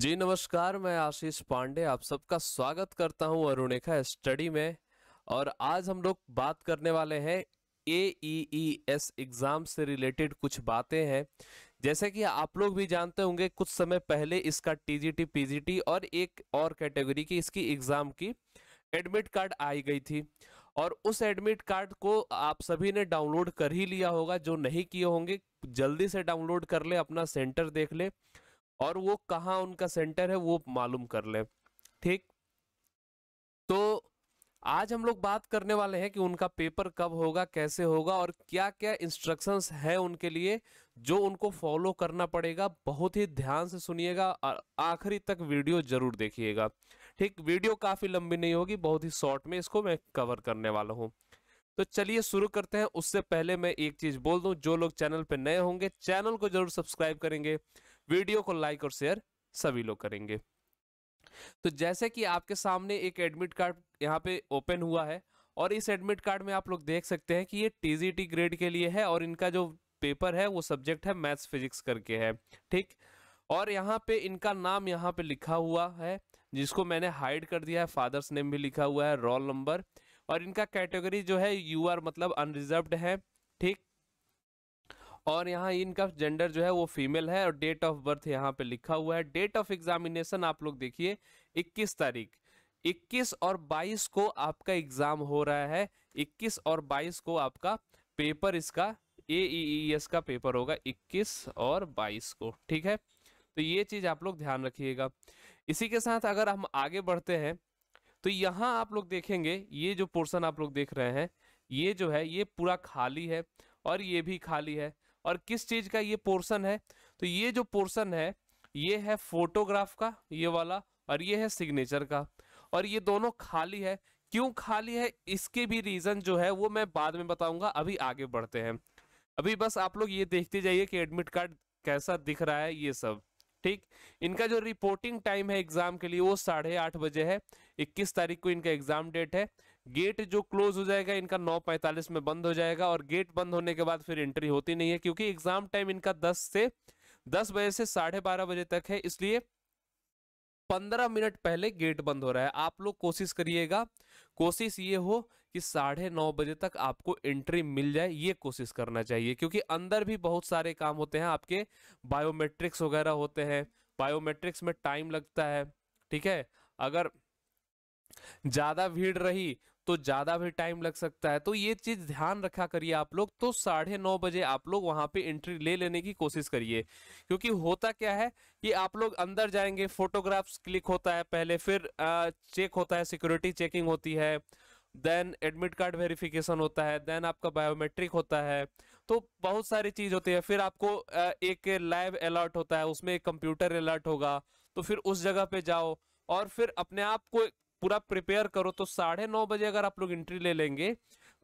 जी नमस्कार मैं आशीष पांडे आप सबका स्वागत करता हूं अरुणेखा स्टडी में और आज हम लोग बात करने वाले हैं A E E S exam से रिलेटेड कुछ बातें हैं जैसे कि आप लोग भी जानते होंगे कुछ समय पहले इसका टीजीटी पीजीटी और एक और कैटेगरी की इसकी एग्ज़ाम की एडमिट कार्ड आई गई थी और उस एडमिट कार्ड को आप सभी ने डाउनलोड कर ही लिया होगा जो नहीं किए होंगे जल्दी से डाउनलोड कर ले अपना सेंटर देख ले और वो कहाँ उनका सेंटर है वो मालूम कर ले ठीक तो आज हम लोग बात करने वाले हैं कि उनका पेपर कब होगा कैसे होगा और क्या क्या इंस्ट्रक्शंस हैं उनके लिए जो उनको फॉलो करना पड़ेगा बहुत ही ध्यान से सुनिएगा और आखिरी तक वीडियो जरूर देखिएगा ठीक वीडियो काफ़ी लंबी नहीं होगी बहुत ही शॉर्ट में इसको मैं कवर करने वाला हूँ तो चलिए शुरू करते हैं उससे पहले मैं एक चीज़ बोल दूँ जो लोग चैनल पर नए होंगे चैनल को जरूर सब्सक्राइब करेंगे वीडियो को लाइक और शेयर सभी लोग करेंगे तो जैसे कि आपके सामने एक एडमिट कार्ड यहाँ पे ओपन हुआ है और इस एडमिट कार्ड में आप लोग देख सकते हैं कि ये टीजीटी ग्रेड के लिए है और इनका जो पेपर है वो सब्जेक्ट है मैथ्स फिजिक्स करके है ठीक और यहाँ पे इनका नाम यहाँ पे लिखा हुआ है जिसको मैंने हाइड कर दिया है फादर्स नेम भी लिखा हुआ है रोल नंबर और इनका कैटेगरी जो है यू आर मतलब अनरिजर्व है ठीक और यहाँ इनका जेंडर जो है वो फीमेल है और डेट ऑफ बर्थ यहाँ पे लिखा हुआ है डेट ऑफ एग्जामिनेशन आप लोग देखिए 21 तारीख 21 और 22 को आपका एग्जाम हो रहा है 21 और 22 को आपका पेपर इसका ए एस e e का पेपर होगा 21 और 22 को ठीक है तो ये चीज आप लोग ध्यान रखिएगा इसी के साथ अगर हम आगे बढ़ते हैं तो यहाँ आप लोग देखेंगे ये जो पोर्सन आप लोग देख रहे हैं ये जो है ये पूरा खाली है और ये भी खाली है और किस चीज का ये पोर्सन है तो ये जो पोर्सन है ये है फोटोग्राफ का ये वाला और ये है सिग्नेचर का और ये दोनों खाली है क्यों खाली है इसके भी रीजन जो है वो मैं बाद में बताऊंगा अभी आगे बढ़ते हैं अभी बस आप लोग ये देखते जाइए कि एडमिट कार्ड कैसा दिख रहा है ये सब ठीक इनका जो रिपोर्टिंग टाइम है एग्जाम के लिए वो साढ़े आठ बजे है इक्कीस तारीख को इनका एग्जाम डेट है गेट जो क्लोज हो जाएगा इनका 9:45 में बंद हो जाएगा और गेट बंद होने के बाद फिर एंट्री होती नहीं है क्योंकि एग्जाम टाइम इनका 10 से 10 बजे से साढ़े बारह बजे तक है इसलिए 15 मिनट पहले गेट बंद हो रहा है आप लोग कोशिश करिएगा कोशिश ये हो कि साढ़े नौ बजे तक आपको एंट्री मिल जाए ये कोशिश करना चाहिए क्योंकि अंदर भी बहुत सारे काम होते हैं आपके बायोमेट्रिक्स वगैरह होते हैं बायोमेट्रिक्स में टाइम लगता है ठीक है अगर ज़्यादा भीड़ रही तो ज्यादा भी टाइम लग सकता है तो ये चीज ध्यान रखा करिए आप लोग तो साढ़े नौ बजे आप लोग वहां पे एंट्री ले लेने की कोशिश करिए क्योंकि होता क्या है कि आप लोग अंदर जाएंगे फोटोग्राफ्स क्लिक होता है पहले फिर चेक होता है सिक्योरिटी चेकिंग होती है देन एडमिट कार्ड वेरिफिकेशन होता है देन आपका बायोमेट्रिक होता है तो बहुत सारी चीज़ होती है फिर आपको एक लाइव अलर्ट होता है उसमें एक कंप्यूटर अलर्ट होगा तो फिर उस जगह पे जाओ और फिर अपने आप को पूरा प्रिपेयर करो तो साढ़े नौ बजे अगर आप लोग एंट्री ले लेंगे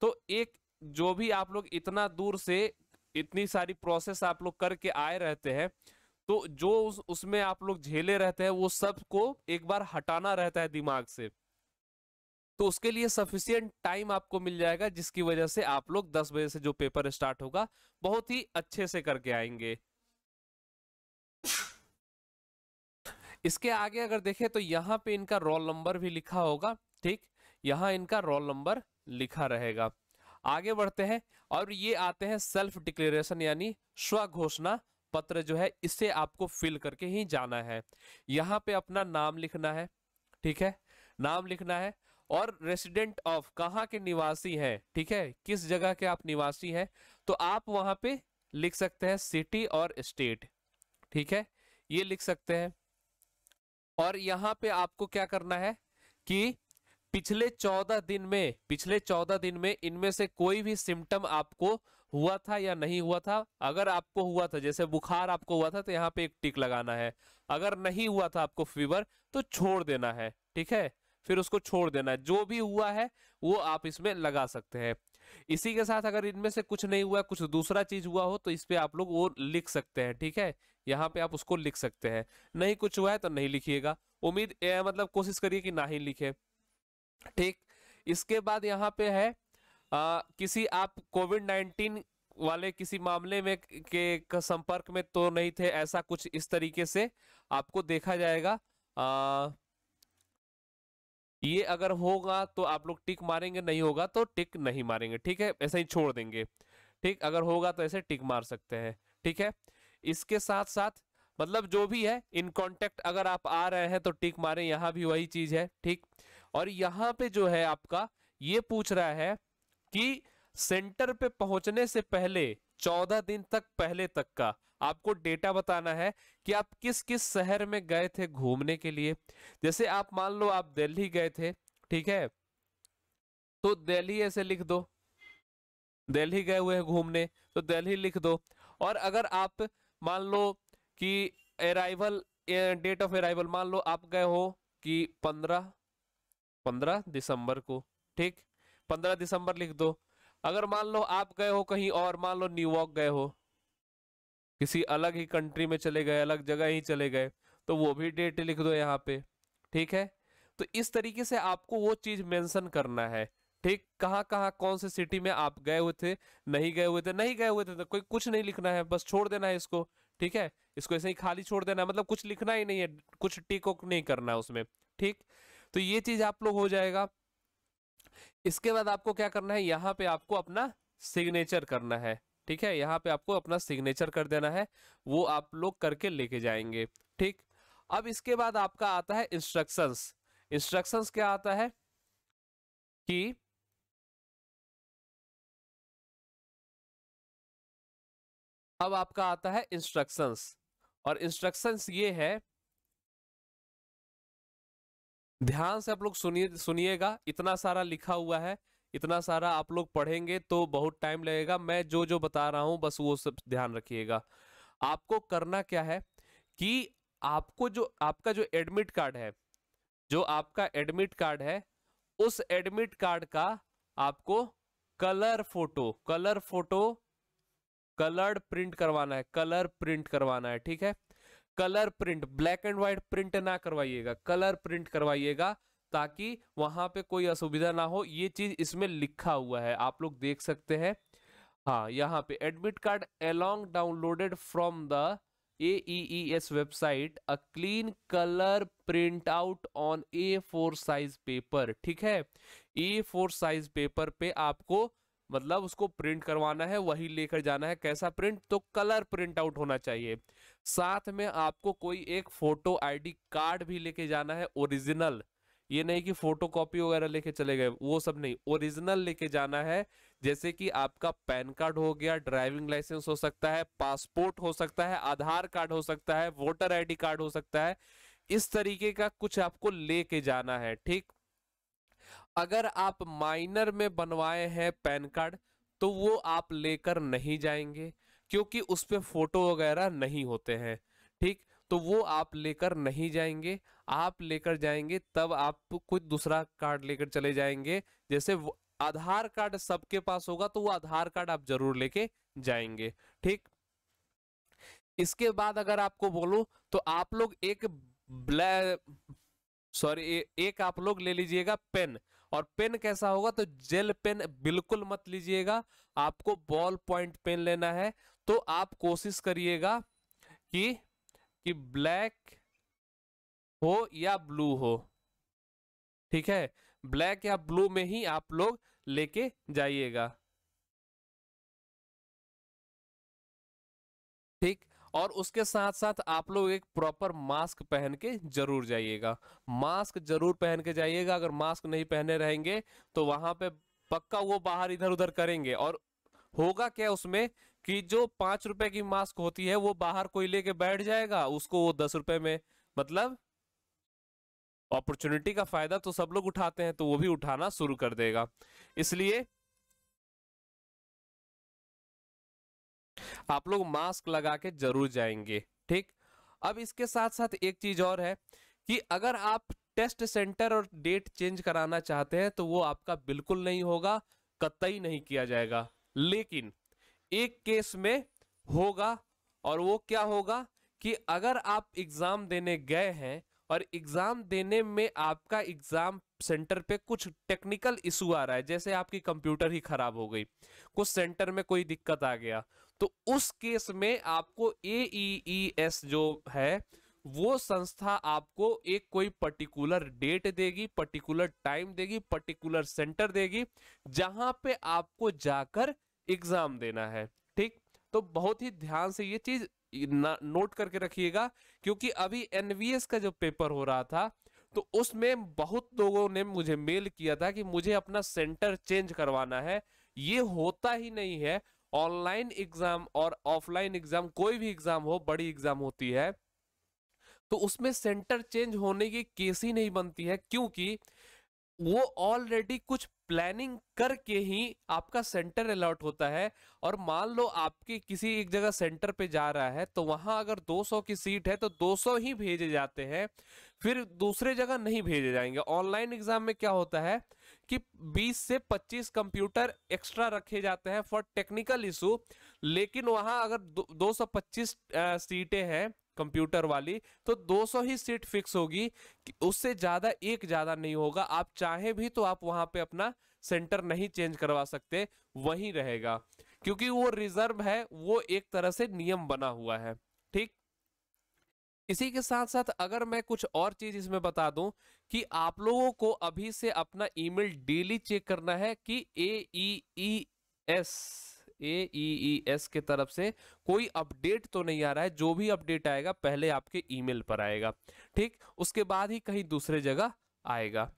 तो एक जो भी आप लोग इतना दूर से इतनी सारी प्रोसेस आप लोग करके आए रहते हैं तो जो उस, उसमें आप लोग झेले रहते हैं वो सब को एक बार हटाना रहता है दिमाग से तो उसके लिए सफिशियंट टाइम आपको मिल जाएगा जिसकी वजह से आप लोग दस बजे से जो पेपर स्टार्ट होगा बहुत ही अच्छे से करके आएंगे इसके आगे अगर देखें तो यहाँ पे इनका रोल नंबर भी लिखा होगा ठीक यहाँ इनका रोल नंबर लिखा रहेगा आगे बढ़ते हैं और ये आते हैं सेल्फ डिक्लेरेशन यानी स्व घोषणा पत्र जो है इसे आपको फिल करके ही जाना है यहाँ पे अपना नाम लिखना है ठीक है नाम लिखना है और रेसिडेंट ऑफ कहाँ के निवासी हैं ठीक है किस जगह के आप निवासी हैं तो आप वहां पे लिख सकते हैं सिटी और स्टेट ठीक है ये लिख सकते हैं और यहां पे आपको क्या करना है कि पिछले चौदह दिन में पिछले चौदह दिन में इनमें से कोई भी सिम्टम आपको हुआ था या नहीं हुआ था अगर आपको हुआ था जैसे बुखार आपको हुआ था तो यहाँ पे एक टिक लगाना है अगर नहीं हुआ था आपको फीवर तो छोड़ देना है ठीक है फिर उसको छोड़ देना है जो भी हुआ है वो आप इसमें लगा सकते हैं इसी के साथ अगर इनमें से कुछ नहीं हुआ कुछ दूसरा चीज हुआ हो तो इस पर आप लोग वो लिख सकते हैं ठीक है यहाँ पे आप उसको लिख सकते हैं नहीं कुछ हुआ है तो नहीं लिखिएगा उम्मीद मतलब कोशिश करिए कि ना ही लिखे ठीक इसके बाद यहाँ पे है आ, किसी आप कोविड नाइन्टीन वाले किसी मामले में के संपर्क में तो नहीं थे ऐसा कुछ इस तरीके से आपको देखा जाएगा आ, ये अगर होगा तो आप लोग टिक मारेंगे नहीं होगा तो टिक नहीं मारेंगे ठीक है ऐसे ही छोड़ देंगे ठीक अगर होगा तो ऐसे टिक मार सकते हैं ठीक है इसके साथ साथ मतलब जो भी है इन कॉन्टेक्ट अगर आप आ रहे हैं तो टिक मारें यहाँ भी वही चीज है ठीक और यहाँ पे जो है आपका ये पूछ रहा है कि सेंटर पे पहुंचने से पहले चौदह दिन तक पहले तक का आपको डेटा बताना है कि आप किस किस शहर में गए थे घूमने के लिए जैसे आप मान लो आप दिल्ली गए थे ठीक है तो दिल्ली ऐसे लिख दो दिल्ली गए हुए हैं घूमने तो दिल्ली लिख दो और अगर आप मान लो कि अराइवल डेट ऑफ अराइवल मान लो आप गए हो कि पंद्रह पंद्रह दिसंबर को ठीक पंद्रह दिसंबर लिख दो अगर मान लो आप गए हो कहीं और मान लो न्यूयॉर्क गए हो किसी अलग ही कंट्री में चले गए अलग जगह ही चले गए तो वो भी डेट लिख दो यहाँ पे ठीक है तो इस तरीके से आपको वो चीज़ मेंशन करना है ठीक कहाँ कहाँ कौन से सिटी में आप गए हुए थे नहीं गए हुए थे नहीं गए हुए थे तो कोई कुछ नहीं लिखना है बस छोड़ देना है इसको ठीक है इसको ऐसे ही खाली छोड़ देना है मतलब कुछ लिखना ही नहीं है कुछ टिक नहीं करना है उसमें ठीक तो ये चीज आप लोग हो जाएगा इसके बाद आपको क्या करना है यहाँ पे आपको अपना सिग्नेचर करना है ठीक है यहाँ पे आपको अपना सिग्नेचर कर देना है वो आप लोग करके लेके जाएंगे ठीक अब इसके बाद आपका आता है इंस्ट्रक्शंस इंस्ट्रक्शंस क्या आता है कि अब आपका आता है इंस्ट्रक्शंस और इंस्ट्रक्शंस ये है ध्यान से आप लोग सुनिए सुनिएगा इतना सारा लिखा हुआ है इतना सारा आप लोग पढ़ेंगे तो बहुत टाइम लगेगा मैं जो जो बता रहा हूं बस वो सब ध्यान रखिएगा आपको करना क्या है कि आपको जो आपका जो एडमिट कार्ड है जो आपका एडमिट कार्ड है उस एडमिट कार्ड का आपको colour photo colour photo coloured print करवाना है कलर प्रिंट करवाना है ठीक है colour print black and white print ना करवाइएगा कलर प्रिंट करवाइएगा ताकि वहां पे कोई असुविधा ना हो ये चीज इसमें लिखा हुआ है आप लोग देख सकते हैं हाँ यहाँ पे admit card along downloaded from the A E S website a clean colour print out on A four size paper ठीक है ए फोर साइज पेपर पे आपको मतलब उसको प्रिंट करवाना है वही लेकर जाना है कैसा प्रिंट तो कलर प्रिंट आउट होना चाहिए साथ में आपको कोई एक फोटो आईडी कार्ड भी लेके जाना है ओरिजिनल ये नहीं कि फोटो कॉपी वगैरह लेके चले गए वो सब नहीं ओरिजिनल लेके जाना है जैसे कि आपका पैन कार्ड हो गया ड्राइविंग लाइसेंस हो सकता है पासपोर्ट हो सकता है आधार कार्ड हो सकता है वोटर आईडी कार्ड हो सकता है इस तरीके का कुछ आपको लेके जाना है ठीक अगर आप माइनर में बनवाए हैं पैन कार्ड तो वो आप लेकर नहीं जाएंगे क्योंकि उस पर फोटो वगैरह नहीं होते हैं ठीक तो वो आप लेकर नहीं जाएंगे आप लेकर जाएंगे तब आप कोई दूसरा कार्ड लेकर चले जाएंगे जैसे आधार कार्ड सबके पास होगा तो वो आधार कार्ड आप जरूर लेके जाएंगे ठीक इसके बाद अगर आपको बोलूं तो आप लोग एक ब्लै सॉरी एक आप लोग ले लीजिएगा पेन और पेन कैसा होगा तो जेल पेन बिल्कुल मत लीजिएगा आपको बॉल पॉइंट पेन लेना है तो आप कोशिश करिएगा कि कि ब्लैक हो या ब्लू हो ठीक है ब्लैक या ब्लू में ही आप लोग लेके जाइएगा और उसके साथ साथ आप लोग एक प्रॉपर मास्क पहन के जरूर जाइएगा मास्क जरूर पहन के जाइएगा अगर मास्क नहीं पहने रहेंगे तो वहां पे पक्का वो बाहर इधर उधर करेंगे और होगा क्या उसमें कि जो पांच रुपए की मास्क होती है वो बाहर कोई लेके बैठ जाएगा उसको वो दस रुपए में मतलब अपॉर्चुनिटी का फायदा तो सब लोग उठाते हैं तो वो भी उठाना शुरू कर देगा इसलिए आप लोग मास्क लगा के जरूर जाएंगे ठीक अब इसके साथ साथ एक चीज और है कि अगर आप टेस्ट सेंटर और डेट चेंज कराना चाहते हैं तो वो आपका बिल्कुल नहीं होगा कतई नहीं किया जाएगा लेकिन एक केस में होगा और वो क्या होगा कि अगर आप एग्जाम देने गए हैं और एग्जाम देने में आपका एग्जाम सेंटर पे कुछ टेक्निकल इशू आ रहा है जैसे आपकी कंप्यूटर ही खराब हो गई कुछ सेंटर में कोई दिक्कत आ गया तो उस केस में आपको एस e e जो है वो संस्था आपको एक कोई पर्टिकुलर डेट देगी पर्टिकुलर टाइम देगी पर्टिकुलर सेंटर देगी जहां पे आपको जाकर एग्जाम देना है ठीक तो बहुत ही ध्यान से ये चीज नोट करके रखिएगा क्योंकि अभी एनवीएस का जो पेपर हो रहा था तो उसमें बहुत लोगों ने मुझे मेल किया था कि मुझे अपना सेंटर चेंज करवाना है ये होता ही नहीं है ऑनलाइन एग्जाम और ऑफलाइन एग्जाम कोई भी एग्जाम हो बड़ी एग्जाम होती है तो उसमें सेंटर चेंज होने की केस ही नहीं बनती है क्योंकि वो ऑलरेडी कुछ प्लानिंग करके ही आपका सेंटर अलॉट होता है और मान लो आपके किसी एक जगह सेंटर पे जा रहा है तो वहां अगर 200 की सीट है तो 200 ही भेजे जाते हैं फिर दूसरे जगह नहीं भेजे जाएंगे ऑनलाइन एग्जाम में क्या होता है कि 20 से 25 कंप्यूटर एक्स्ट्रा रखे जाते हैं फॉर टेक्निकल इशू लेकिन वहां अगर दो सौ पच्चीस सीटें हैं कंप्यूटर वाली तो 200 ही सीट फिक्स होगी उससे ज़्यादा एक ज़्यादा नहीं होगा आप चाहें भी तो आप वहाँ पे अपना सेंटर नहीं चेंज करवा सकते वहीं रहेगा क्योंकि वो रिजर्व है वो एक तरह से नियम बना हुआ है इसी के साथ साथ अगर मैं कुछ और चीज इसमें बता दूं कि आप लोगों को अभी से अपना ईमेल डेली चेक करना है कि ए E E S A E E S के तरफ से कोई अपडेट तो नहीं आ रहा है जो भी अपडेट आएगा पहले आपके ईमेल पर आएगा ठीक उसके बाद ही कहीं दूसरे जगह आएगा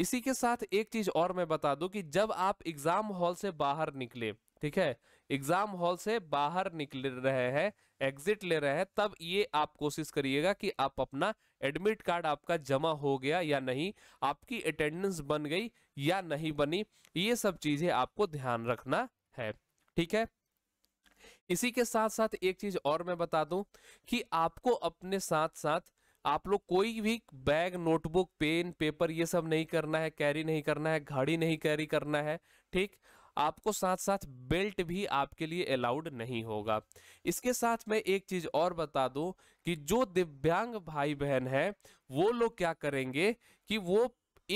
इसी के साथ एक चीज और मैं बता दूं कि जब आप एग्जाम हॉल से बाहर निकले ठीक है एग्जाम हॉल से बाहर निकल रहे हैं एग्जिट ले रहे हैं तब ये आप कोशिश करिएगा कि आप अपना एडमिट कार्ड आपका जमा हो गया या नहीं आपकी अटेंडेंस बन गई या नहीं बनी ये सब चीज़ें आपको ध्यान रखना है ठीक है इसी के साथ साथ एक चीज और मैं बता दूं कि आपको अपने साथ साथ आप लोग कोई भी बैग नोटबुक पेन पेपर ये सब नहीं करना है कैरी नहीं करना है घड़ी नहीं कैरी करना है ठीक आपको साथ साथ बेल्ट भी आपके लिए अलाउड नहीं होगा इसके साथ मैं एक चीज और बता दूं कि जो दिव्यांग भाई बहन है वो लोग क्या करेंगे कि वो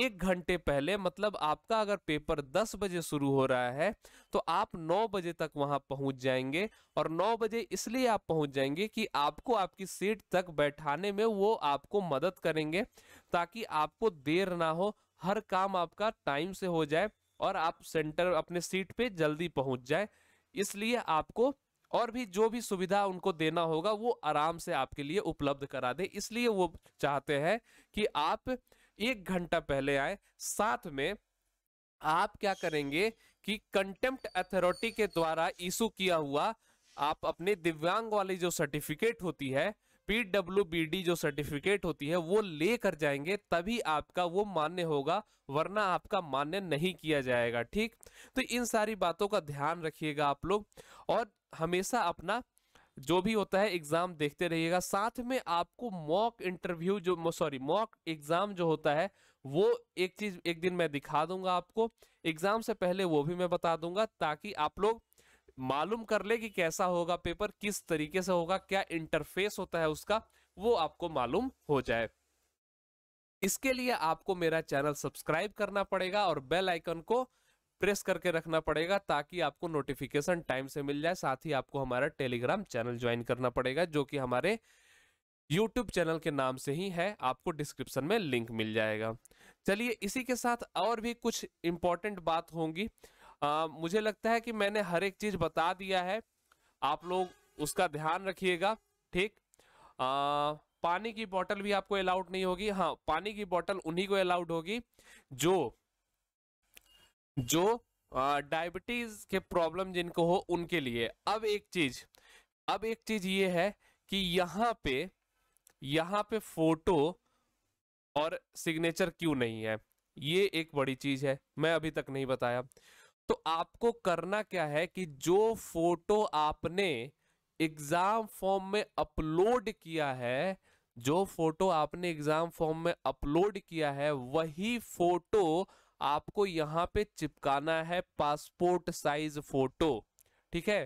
एक घंटे पहले मतलब आपका अगर पेपर 10 बजे शुरू हो रहा है तो आप 9 बजे तक वहां पहुंच जाएंगे और 9 बजे इसलिए आप पहुंच जाएंगे कि आपको आपकी सीट तक बैठाने में वो आपको मदद करेंगे ताकि आपको देर ना हो हर काम आपका टाइम से हो जाए और आप सेंटर अपने सीट पे जल्दी पहुंच जाए इसलिए आपको और भी जो भी सुविधा उनको देना होगा वो आराम से आपके लिए उपलब्ध करा दे इसलिए वो चाहते हैं कि आप एक घंटा पहले आए साथ में आप क्या करेंगे कि कंटेम्प्ट अथॉरिटी के द्वारा इशू किया हुआ आप अपने दिव्यांग वाली जो सर्टिफिकेट होती है पीडब्ल्यू जो सर्टिफिकेट होती है वो ले कर जाएंगे तभी आपका वो मान्य होगा वरना आपका मान्य नहीं किया जाएगा ठीक तो इन सारी बातों का ध्यान रखिएगा आप लोग और हमेशा अपना जो भी होता है एग्ज़ाम देखते रहिएगा साथ में आपको मॉक इंटरव्यू जो सॉरी मॉक एग्ज़ाम जो होता है वो एक चीज़ एक दिन मैं दिखा दूंगा आपको एग्ज़ाम से पहले वो भी मैं बता दूंगा ताकि आप लोग मालूम कर ले कि कैसा होगा पेपर किस तरीके से होगा क्या इंटरफेस होता है उसका वो आपको मालूम हो जाए इसके लिए आपको मेरा चैनल सब्सक्राइब करना पड़ेगा और बेल आइकन को प्रेस करके रखना पड़ेगा ताकि आपको नोटिफिकेशन टाइम से मिल जाए साथ ही आपको हमारा टेलीग्राम चैनल ज्वाइन करना पड़ेगा जो कि हमारे यूट्यूब चैनल के नाम से ही है आपको डिस्क्रिप्शन में लिंक मिल जाएगा चलिए इसी के साथ और भी कुछ इंपॉर्टेंट बात होंगी आ, मुझे लगता है कि मैंने हर एक चीज बता दिया है आप लोग उसका ध्यान रखिएगा ठीक आ, पानी की बोतल भी आपको अलाउड नहीं होगी हाँ पानी की बोतल उन्हीं को अलाउड होगी जो जो डायबिटीज के प्रॉब्लम जिनको हो उनके लिए अब एक चीज अब एक चीज ये है कि यहाँ पे यहाँ पे फोटो और सिग्नेचर क्यों नहीं है ये एक बड़ी चीज है मैं अभी तक नहीं बताया तो आपको करना क्या है कि जो फोटो आपने एग्जाम फॉर्म में अपलोड किया है जो फोटो आपने एग्जाम फॉर्म में अपलोड किया है वही फोटो आपको यहाँ पे चिपकाना है पासपोर्ट साइज फोटो ठीक है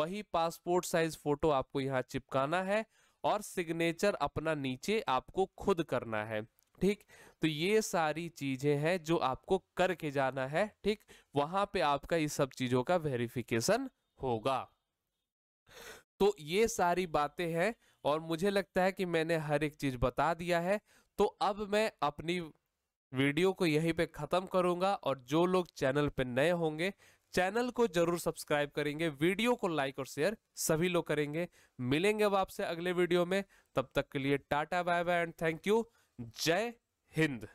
वही पासपोर्ट साइज फोटो आपको यहाँ चिपकाना है और सिग्नेचर अपना नीचे आपको खुद करना है ठीक तो ये सारी चीजें हैं जो आपको करके जाना है ठीक वहां पे आपका इस सब चीजों का वेरिफिकेशन होगा तो ये सारी बातें हैं और मुझे लगता है कि मैंने हर एक चीज बता दिया है तो अब मैं अपनी वीडियो को यहीं पे ख़त्म करूंगा और जो लोग चैनल पे नए होंगे चैनल को जरूर सब्सक्राइब करेंगे वीडियो को लाइक और शेयर सभी लोग करेंगे मिलेंगे अब आपसे अगले वीडियो में तब तक के लिए ta ta bye bye and thank you Jai Hind